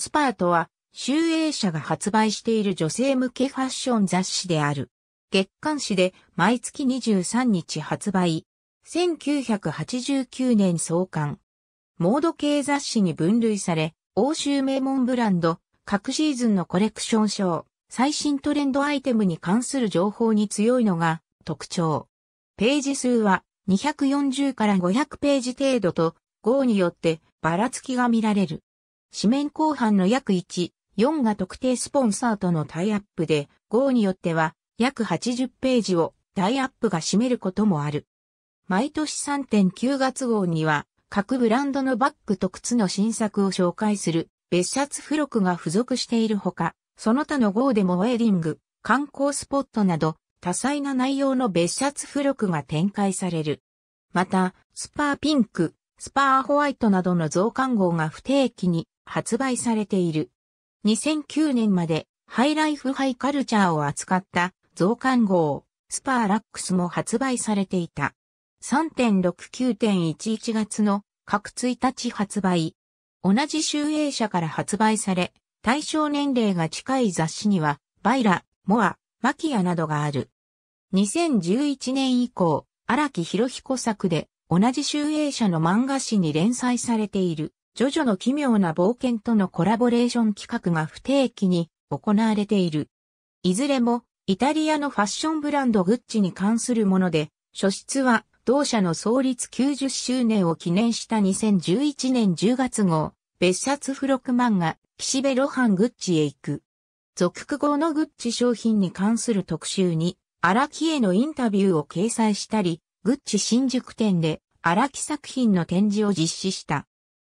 スパートは、集英社が発売している女性向けファッション雑誌である。月刊誌で毎月23日発売。1989年創刊。モード系雑誌に分類され、欧州名門ブランド、各シーズンのコレクション賞、最新トレンドアイテムに関する情報に強いのが特徴。ページ数は240から500ページ程度と、号によってばらつきが見られる。紙面後半の約1、4が特定スポンサーとのタイアップで、号によっては約80ページをタイアップが占めることもある。毎年3.9月号には、各ブランドのバッグと靴の新作を紹介する別冊付録が付属しているほか、その他の号でもウェーィング、観光スポットなど多彩な内容の別冊付録が展開される。また、スパーピンク、スパーホワイトなどの増刊号が不定期に発売されている。2009年までハイライフハイカルチャーを扱った増刊号スパーラックスも発売されていた。3.69.11月の各1日発売。同じ集英社から発売され、対象年齢が近い雑誌には、バイラ、モア、マキアなどがある。2011年以降、荒木博彦作で同じ集英社の漫画誌に連載されている。ジョジョの奇妙な冒険とのコラボレーション企画が不定期に行われている。いずれも、イタリアのファッションブランドグッチに関するもので、初出は同社の創立90周年を記念した2011年10月号、別冊付録漫画、岸辺露伴グッチへ行く。続句後のグッチ商品に関する特集に、荒木へのインタビューを掲載したり、グッチ新宿店で荒木作品の展示を実施した。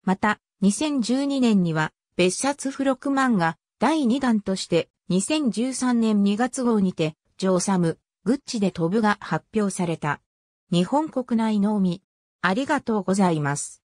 また、2012年には別冊付録漫画第2弾として2013年2月号にて、ジョーサム、グッチで飛ぶが発表された。日本国内のみ。ありがとうございます。